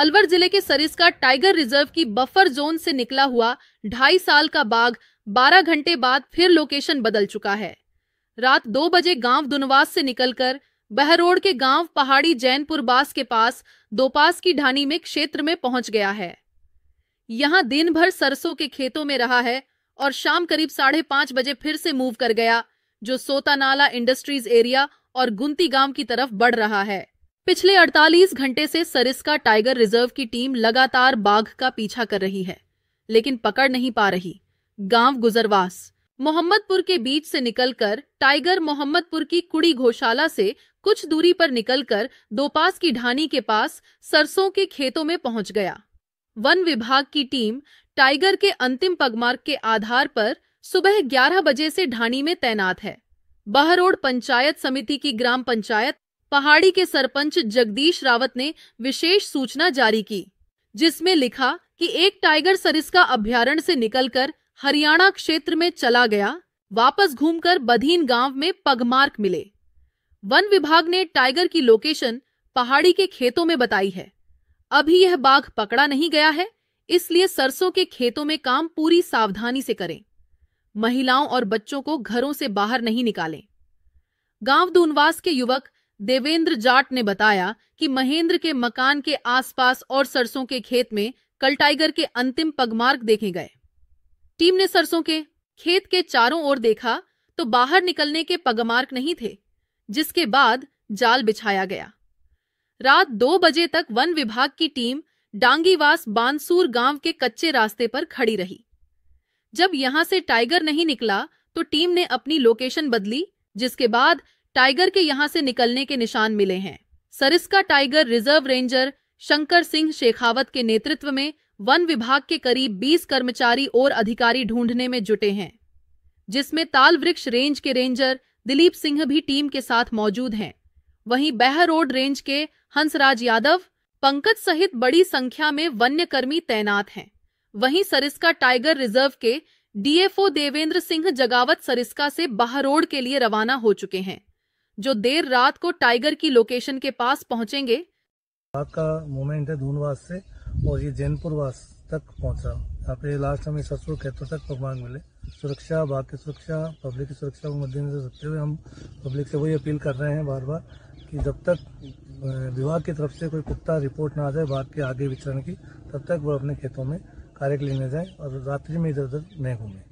अलवर जिले के Sariska tiger reserve की बफर जोन से निकला हुआ ढाई साल का बाघ बारह घंटे बाद फिर लोकेशन बदल चुका है रात दो बजे गांव दुनवास से निकलकर बहरोड के गांव पहाड़ी जैनपुरबास के पास दोपास की ढानी में क्षेत्र में पहुंच गया है यहां दिन भर सरसों के खेतों में रहा है और शाम करीब साढ़े पांच बजे फिर से मूव कर गया जो सोतानाला इंडस्ट्रीज एरिया और गुंती गांव की तरफ बढ़ रहा है पिछले 48 घंटे से सरिस्का टाइगर रिजर्व की टीम लगातार बाघ का पीछा कर रही है लेकिन पकड़ नहीं पा रही गांव गुजरवास मोहम्मदपुर के बीच से निकलकर टाइगर मोहम्मदपुर की कुड़ी घोषाला से कुछ दूरी पर निकलकर दोपास की ढानी के पास सरसों के खेतों में पहुंच गया वन विभाग की टीम टाइगर के अंतिम पगमार्ग के आधार पर सुबह 11 बजे से ढाणी में तैनात है बहरोड पंचायत समिति की ग्राम पंचायत पहाड़ी के सरपंच जगदीश रावत ने विशेष सूचना जारी की जिसमें लिखा कि एक टाइगर सरिस्का अभ्यारण्य से निकलकर हरियाणा क्षेत्र में चला गया वापस घूमकर बधीन गांव में पगमार्क मिले वन विभाग ने टाइगर की लोकेशन पहाड़ी के खेतों में बताई है अभी यह बाघ पकड़ा नहीं गया है इसलिए सरसों के खेतों में काम पूरी सावधानी से करें महिलाओं और बच्चों को घरों से बाहर नहीं निकालें गांव दूनवास के युवक देवेंद्र जाट ने बताया कि महेंद्र के मकान के आसपास और सरसों के खेत में कल टाइगर के अंतिम पगमार्ग देखे गए टीम ने सरसों के खेत के चारों ओर देखा तो बाहर निकलने के पगमार्ग नहीं थे जिसके बाद जाल बिछाया गया रात दो बजे तक वन विभाग की टीम डांगीवास बानसूर गांव के कच्चे रास्ते पर खड़ी रही जब यहां से टाइगर नहीं निकला तो टीम ने अपनी लोकेशन बदली जिसके बाद टाइगर के यहां से निकलने के निशान मिले हैं Sariska tiger reserve ranger Shankar Singh Shekhawat के नेतृत्व में वन विभाग के करीब 20 कर्मचारी और अधिकारी ढूंढने में जुटे हैं जिसमें ताल वृक्ष रेंज के रेंजर दिलीप सिंह भी टीम के साथ मौजूद हैं वहीं रोड रेंज के हंसराज यादव पंकज सहित बड़ी संख्या में वन्य कर्मी तैनात हैं वहीं सरिस्का टाइगर रिजर्व के डीएफओ देवेंद्र सिंह जगावत सरिस्का से बहरोड के लिए रवाना हो चुके हैं जो देर रात को टाइगर की लोकेशन के पास पहुंचेंगे का मोमेंट है धूनवास से और ये जैनपुरवास तक पहुंचा यहाँ पे लास्ट हमें ससुर खेतों तक पकवान मिले सुरक्षा बाघ की सुरक्षा पब्लिक की सुरक्षा को मद्देनजर रखते हुए हम पब्लिक से वही अपील कर रहे हैं बार बार कि जब तक विभाग की तरफ से कोई कुत्ता रिपोर्ट ना आ जाए बाघ के आगे विचरण की तब तक वो अपने खेतों में कार्य के लिए न जाए और रात्रि में इधर उधर नहीं घूमें